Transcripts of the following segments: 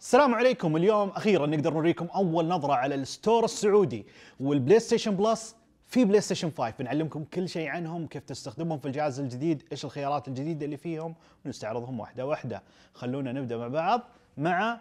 السلام عليكم اليوم اخيرا نقدر نوريكم اول نظره على الستور السعودي والبلاي ستيشن بلس في بلاي ستيشن 5 بنعلمكم كل شيء عنهم كيف تستخدمهم في الجهاز الجديد ايش الخيارات الجديده اللي فيهم ونستعرضهم واحده واحده خلونا نبدا مع بعض مع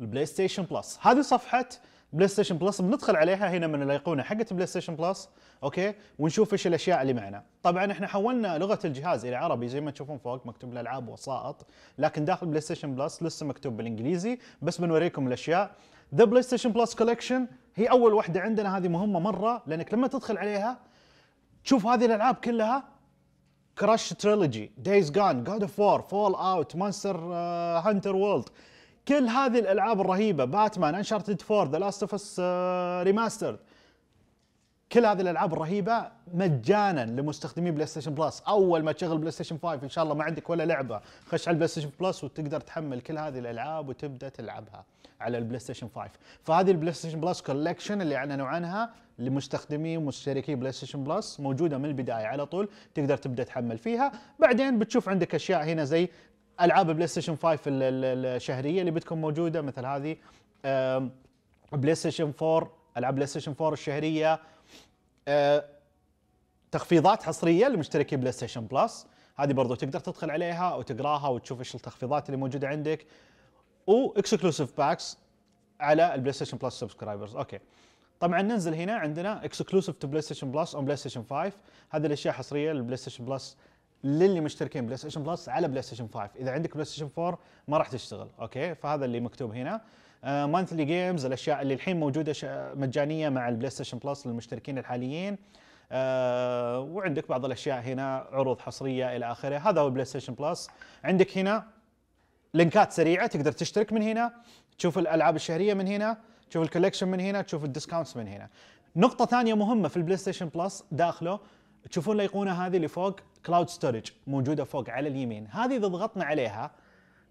البلاي ستيشن بلس هذه صفحه بلاي ستيشن بلس بندخل عليها هنا من الايقونه حقت بلاي ستيشن بلس اوكي ونشوف ايش الاشياء اللي معنا طبعا احنا حولنا لغه الجهاز الى عربي زي ما تشوفون فوق مكتوب الالعاب وسائط لكن داخل بلاي ستيشن بلس لسه مكتوب بالانجليزي بس بنوريكم الاشياء ذا بلاي ستيشن بلس كولكشن هي اول واحده عندنا هذه مهمه مره لانك لما تدخل عليها تشوف هذه الالعاب كلها كراش تريلوجي دايز جان جاد اوف وور فول اوت مانستر هانتر وورلد كل هذه الالعاب الرهيبه باتمان انشارتد 4 ذا لاست اوف اس ريماسترد كل هذه الالعاب الرهيبه مجانا لمستخدمي بلاي ستيشن بلس اول ما تشغل بلاي ستيشن 5 ان شاء الله ما عندك ولا لعبه خش على البلاي ستيشن بلس وتقدر تحمل كل هذه الالعاب وتبدا تلعبها على البلاي ستيشن 5 فهذه البلاي ستيشن بلس كولكشن اللي اعلنوا عنها لمستخدمي ومشتركي بلاي ستيشن بلس موجوده من البدايه على طول تقدر تبدا تحمل فيها بعدين بتشوف عندك اشياء هنا زي العاب بلاي ستيشن 5 الشهريه اللي بتكون موجوده مثل هذه بلاي ستيشن 4 العاب بلاي ستيشن 4 الشهريه آه، تخفيضات حصريه لمشتركي بلاي ستيشن بلس هذه برضو تقدر تدخل عليها وتقراها وتشوف ايش التخفيضات اللي موجوده عندك واكسكلوسيف باكس على البلاي ستيشن بلس سبسكرايبرز اوكي طبعا ننزل هنا عندنا اكسكلوسيف تو بلاي ستيشن بلس اون بلاي ستيشن 5 هذه الاشياء حصريه للبلاي ستيشن بلس للي مشتركين بلاي ستيشن بلس على بلاي ستيشن 5 اذا عندك بلاي ستيشن 4 ما راح تشتغل اوكي فهذا اللي مكتوب هنا مانثلي uh, جيمز الاشياء اللي الحين موجوده مجانيه مع البلاي ستيشن بلس للمشتركين الحاليين uh, وعندك بعض الاشياء هنا عروض حصريه الى اخره هذا هو البلاي ستيشن بلس عندك هنا لينكات سريعه تقدر تشترك من هنا تشوف الالعاب الشهريه من هنا تشوف الكوليكشن من هنا تشوف الديسكاونتس من هنا نقطة ثانية مهمة في البلاي ستيشن بلس داخله تشوفون الايقونه هذه اللي فوق كلاود ستورج موجوده فوق على اليمين هذه اذا ضغطنا عليها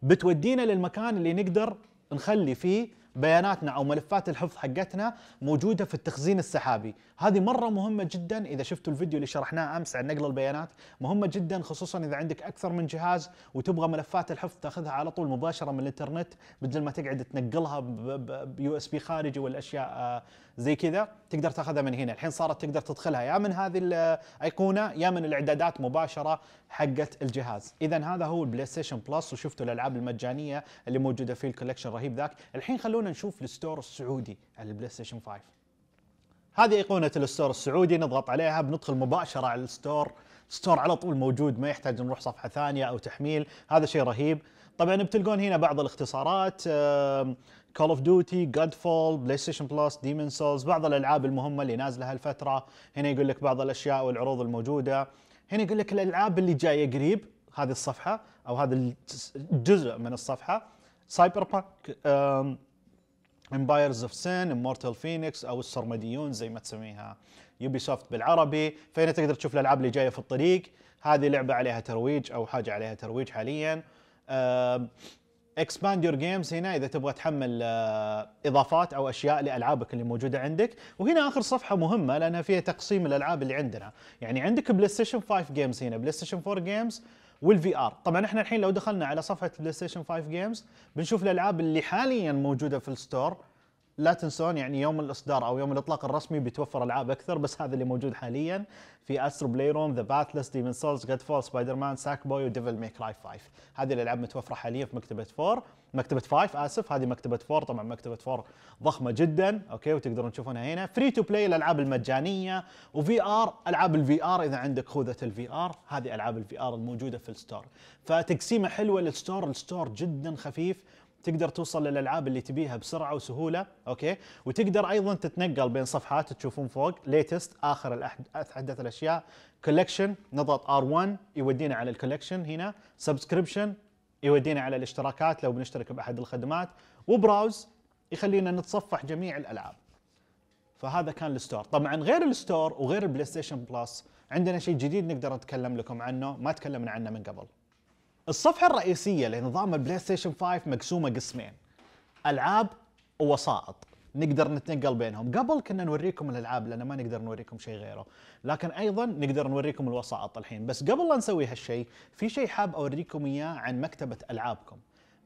بتودينا للمكان اللي نقدر نخلي فيه بياناتنا او ملفات الحفظ حقتنا موجوده في التخزين السحابي، هذه مره مهمه جدا اذا شفتوا الفيديو اللي شرحناه امس عن نقل البيانات، مهمه جدا خصوصا اذا عندك اكثر من جهاز وتبغى ملفات الحفظ تاخذها على طول مباشره من الانترنت بدل ما تقعد تنقلها بيو اس بي خارجي والاشياء آه، زي كذا تقدر تاخذها من هنا الحين صارت تقدر تدخلها يا من هذه الايقونه يا من الاعدادات مباشره حقت الجهاز اذا هذا هو البلاي ستيشن بلس وشفتوا الالعاب المجانيه اللي موجوده في الكولكشن رهيب ذاك الحين خلونا نشوف الستور السعودي على البلاي ستيشن 5 هذه ايقونه الستور السعودي نضغط عليها بندخل مباشره على الستور ستور على طول موجود ما يحتاج نروح صفحه ثانيه او تحميل هذا شيء رهيب طبعا بتلقون هنا بعض الاختصارات كول اوف ديوتي جاد فول بلاي ستيشن بلس ديمن سولز بعض الالعاب المهمه اللي نازله هالفتره هنا يقول لك بعض الاشياء والعروض الموجوده هنا يقول لك الالعاب اللي جايه قريب هذه الصفحه او هذا الجزء من الصفحه سايبر بانك امبايرز اوف سين امورتال فينيكس او السرمديون زي ما تسميها يوبي سوفت بالعربي فهنا تقدر تشوف الالعاب اللي جايه في الطريق هذه لعبه عليها ترويج او حاجه عليها ترويج حاليا um, اكسباند يور جيمز هنا اذا تبغى تحمل آه، اضافات او اشياء لالعابك اللي موجوده عندك وهنا اخر صفحه مهمه لانها فيها تقسيم الالعاب اللي عندنا يعني عندك بلاي ستيشن 5 جيمز هنا بلاي ستيشن 4 جيمز والفي ار طبعا احنا الحين لو دخلنا على صفحه بلاي ستيشن 5 جيمز بنشوف الالعاب اللي حاليا موجوده في الستور لا تنسون يعني يوم الاصدار او يوم الاطلاق الرسمي بيتوفر العاب اكثر بس هذا اللي موجود حاليا في استرو بلاي روم ذا باتلس ديمن سولز جاد فول سبايدر مان ساك بوي وديفل ميك راي 5 هذه الالعاب متوفره حاليا في مكتبه 4 مكتبه 5 اسف هذه مكتبه 4 طبعا مكتبه 4 ضخمه جدا اوكي وتقدرون تشوفونها هنا فري تو بلاي الالعاب المجانيه وفي ار العاب الفي ار اذا عندك خوذه الفي ار هذه العاب الفي ار الموجوده في الستور فتقسيمه حلوه للستور الستور جدا خفيف تقدر توصل للالعاب اللي تبيها بسرعه وسهوله اوكي وتقدر ايضا تتنقل بين صفحات تشوفون فوق ليتست اخر احدث الاشياء كولكشن نضغط ار1 يودينا على الكولكشن هنا سبسكريبشن يودينا على الاشتراكات لو بنشترك باحد الخدمات وبراوز يخلينا نتصفح جميع الالعاب فهذا كان الستور طبعا غير الستور وغير البلاي ستيشن بلس عندنا شيء جديد نقدر نتكلم لكم عنه ما تكلمنا عنه من قبل الصفحة الرئيسية لنظام البلاي ستيشن 5 مقسومة قسمين ألعاب ووسائط نقدر نتنقل بينهم قبل كنا نوريكم الالعاب لان ما نقدر نوريكم شيء غيره لكن ايضا نقدر نوريكم الوسائط الحين بس قبل لا نسوي هالشيء في شيء حاب اوريكم اياه عن مكتبه العابكم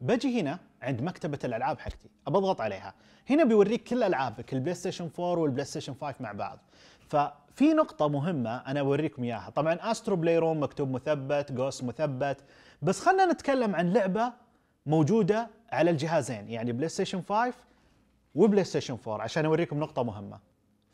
بجي هنا عند مكتبة الألعاب حقتي أبضغط عليها هنا بيوريك كل ألعابك البلاي ستيشن 4 والبلاي ستيشن 5 مع بعض ففي نقطة مهمة أنا أوريكم إياها طبعا أسترو روم مكتوب مثبت جوس مثبت بس خلنا نتكلم عن لعبة موجودة على الجهازين يعني بلاي ستيشن 5 وبلاي ستيشن 4 عشان أوريكم نقطة مهمة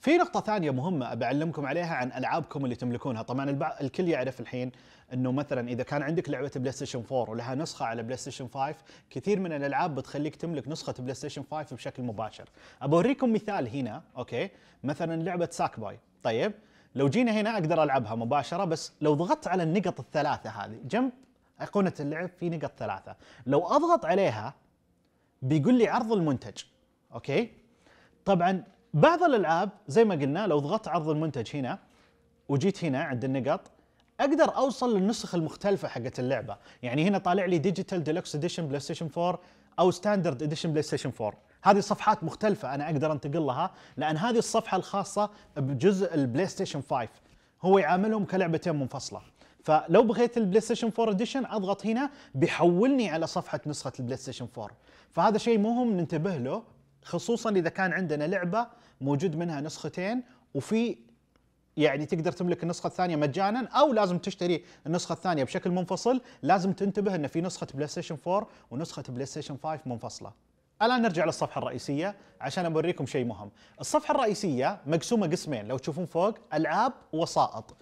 في نقطة ثانية مهمة أبى أعلمكم عليها عن ألعابكم اللي تملكونها، طبعا البعض الكل يعرف الحين أنه مثلا إذا كان عندك لعبة بلاي ستيشن 4 ولها نسخة على بلاي ستيشن 5 كثير من الألعاب بتخليك تملك نسخة بلاي ستيشن 5 بشكل مباشر. أبى أوريكم مثال هنا، أوكي؟ مثلا لعبة ساك باي، طيب؟ لو جينا هنا أقدر ألعبها مباشرة بس لو ضغطت على النقط الثلاثة هذه جنب أيقونة اللعب في نقط ثلاثة، لو أضغط عليها بيقول لي عرض المنتج، أوكي؟ طبعا بعض الالعاب زي ما قلنا لو ضغطت عرض المنتج هنا وجيت هنا عند النقط اقدر اوصل للنسخ المختلفه حقت اللعبه، يعني هنا طالع لي ديجيتال ديلوكس اديشن بلاي ستيشن 4 او ستاندرد اديشن بلاي ستيشن 4 هذه صفحات مختلفة أنا أقدر أنتقل لها لأن هذه الصفحة الخاصة بجزء البلاي ستيشن 5 هو يعاملهم كلعبتين منفصلة فلو بغيت البلاي ستيشن 4 اديشن اضغط هنا بيحولني على صفحه نسخه البلاي ستيشن 4 فهذا شيء مهم ننتبه له خصوصا اذا كان عندنا لعبه موجود منها نسختين وفي يعني تقدر تملك النسخه الثانيه مجانا او لازم تشتري النسخه الثانيه بشكل منفصل لازم تنتبه ان في نسخه بلاي ستيشن 4 ونسخه بلاي ستيشن 5 منفصله الان نرجع للصفحه الرئيسيه عشان اوريكم شيء مهم الصفحه الرئيسيه مقسومه قسمين لو تشوفون فوق العاب وسائط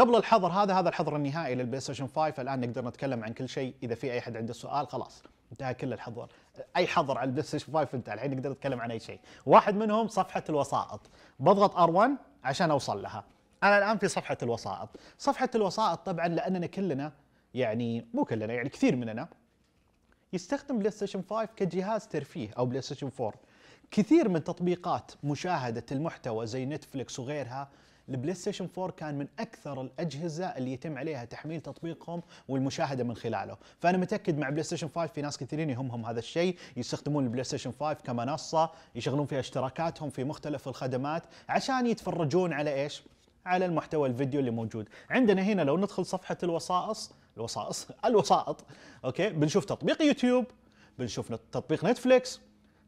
قبل الحظر هذا هذا الحظر النهائي للبلاي ستيشن 5 الان نقدر نتكلم عن كل شيء اذا في اي احد عنده سؤال خلاص انتهى كل الحظر اي حظر على البلاي ستيشن 5 انتهى الحين نقدر نتكلم عن اي شيء واحد منهم صفحه الوسائط بضغط ار1 عشان اوصل لها انا الان في صفحه الوسائط صفحه الوسائط طبعا لاننا كلنا يعني مو كلنا يعني كثير مننا يستخدم بلاي ستيشن 5 كجهاز ترفيه او بلاي ستيشن 4 كثير من تطبيقات مشاهده المحتوى زي نتفلكس وغيرها البلاي ستيشن 4 كان من اكثر الاجهزه اللي يتم عليها تحميل تطبيقهم والمشاهده من خلاله فانا متاكد مع بلاي ستيشن 5 في ناس كثيرين يهمهم هذا الشيء يستخدمون البلاي ستيشن 5 كمنصه يشغلون فيها اشتراكاتهم في مختلف الخدمات عشان يتفرجون على ايش على المحتوى الفيديو اللي موجود عندنا هنا لو ندخل صفحه الوصائص، الوصائص، الوسائط اوكي بنشوف تطبيق يوتيوب بنشوف تطبيق نتفليكس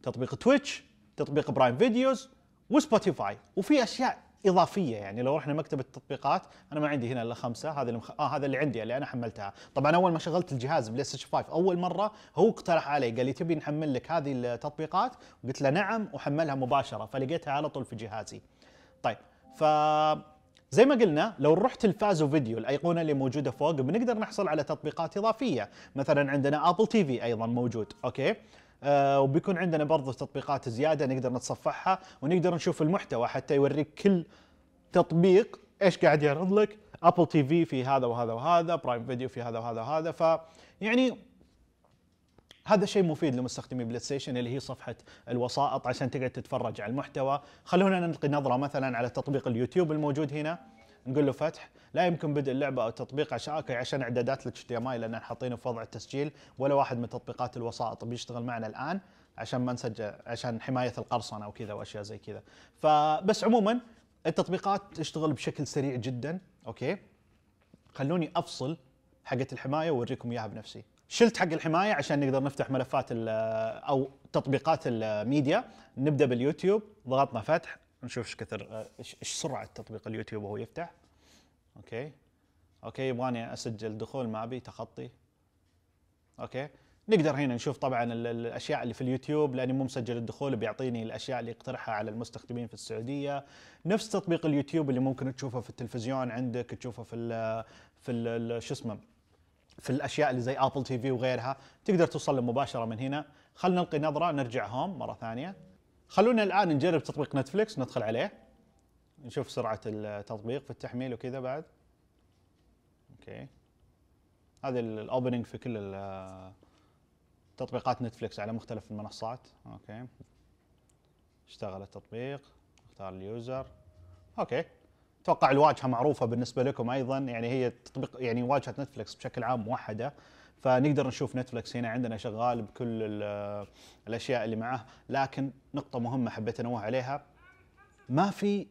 تطبيق تويتش تطبيق برايم فيديوز وسبوتيفاي وفي اشياء اضافيه يعني لو رحنا مكتب التطبيقات انا ما عندي هنا الا خمسه هذا اللي مخ... آه هذا اللي عندي اللي انا حملتها طبعا اول ما شغلت الجهاز بلاي ستيشن 5 اول مره هو اقترح علي قال لي تبي نحمل لك هذه التطبيقات قلت له نعم وحملها مباشره فلقيتها على طول في جهازي طيب ف زي ما قلنا لو رحت الفازو وفيديو الايقونه اللي موجوده فوق بنقدر نحصل على تطبيقات اضافيه مثلا عندنا ابل تي في ايضا موجود اوكي آه، وبيكون عندنا برضه تطبيقات زياده نقدر نتصفحها ونقدر نشوف المحتوى حتى يوريك كل تطبيق ايش قاعد يعرض لك ابل تي في في هذا وهذا وهذا برايم فيديو في هذا وهذا وهذا ف يعني هذا شيء مفيد لمستخدمي بلاي ستيشن اللي هي صفحه الوسائط عشان تقعد تتفرج على المحتوى خلونا نلقي نظره مثلا على تطبيق اليوتيوب الموجود هنا نقول له فتح لا يمكن بدء اللعبه او تطبيق عشان عشان اعدادات الاتش تي ام اي لان حاطينه في وضع التسجيل ولا واحد من تطبيقات الوسائط بيشتغل معنا الان عشان ما نسجل عشان حمايه القرصنه وكذا واشياء زي كذا فبس عموما التطبيقات تشتغل بشكل سريع جدا اوكي خلوني افصل حقه الحمايه واوريكم اياها بنفسي شلت حق الحمايه عشان نقدر نفتح ملفات او تطبيقات الميديا نبدا باليوتيوب ضغطنا فتح نشوف ايش كثر ايش سرعه تطبيق اليوتيوب وهو يفتح اوكي اوكي يبغاني اسجل دخول ما ابي تخطي اوكي نقدر هنا نشوف طبعا الاشياء اللي في اليوتيوب لاني مو مسجل الدخول بيعطيني الاشياء اللي يقترحها على المستخدمين في السعوديه نفس تطبيق اليوتيوب اللي ممكن تشوفه في التلفزيون عندك تشوفه في الـ في شو اسمه في الاشياء اللي زي ابل تي في وغيرها تقدر توصل له مباشره من هنا خلينا نلقي نظره نرجع هوم مره ثانيه خلونا الان نجرب تطبيق نتفلكس ندخل عليه نشوف سرعة التطبيق في التحميل وكذا بعد اوكي هذه الاوبننج في كل تطبيقات نتفلكس على مختلف المنصات اوكي اشتغل التطبيق اختار اليوزر اوكي اتوقع الواجهه معروفه بالنسبه لكم ايضا يعني هي تطبيق يعني واجهه نتفلكس بشكل عام موحده فنقدر نشوف نتفلكس هنا عندنا شغال بكل الاشياء اللي معاه لكن نقطه مهمه حبيت انوه عليها ما في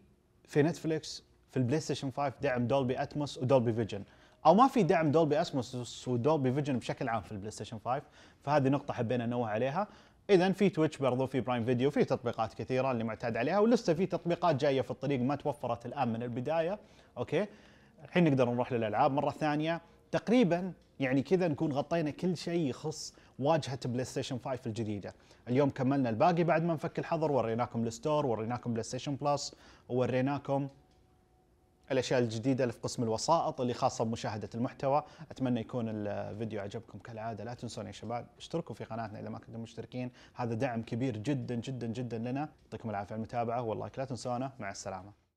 في نتفلكس في البلاي ستيشن 5 دعم دولبي اتموس ودولبي فيجن او ما في دعم دولبي اتموس ودولبي فيجن بشكل عام في البلاي ستيشن 5 فهذه نقطه حبينا ننوه عليها اذا في تويتش برضو في برايم فيديو في تطبيقات كثيره اللي معتاد عليها ولسه في تطبيقات جايه في الطريق ما توفرت الان من البدايه اوكي الحين نقدر نروح للالعاب مره ثانيه تقريبا يعني كذا نكون غطينا كل شيء يخص واجهه بلاي ستيشن 5 الجديده اليوم كملنا الباقي بعد ما نفك الحظر وريناكم الستور وريناكم بلاي ستيشن بلس ووريناكم الاشياء الجديده اللي في قسم الوسائط اللي خاصه بمشاهده المحتوى اتمنى يكون الفيديو عجبكم كالعاده لا تنسون يا شباب اشتركوا في قناتنا اذا ما كنتم مشتركين هذا دعم كبير جدا جدا جدا لنا يعطيكم العافيه على المتابعه واللايك لا تنسونا مع السلامه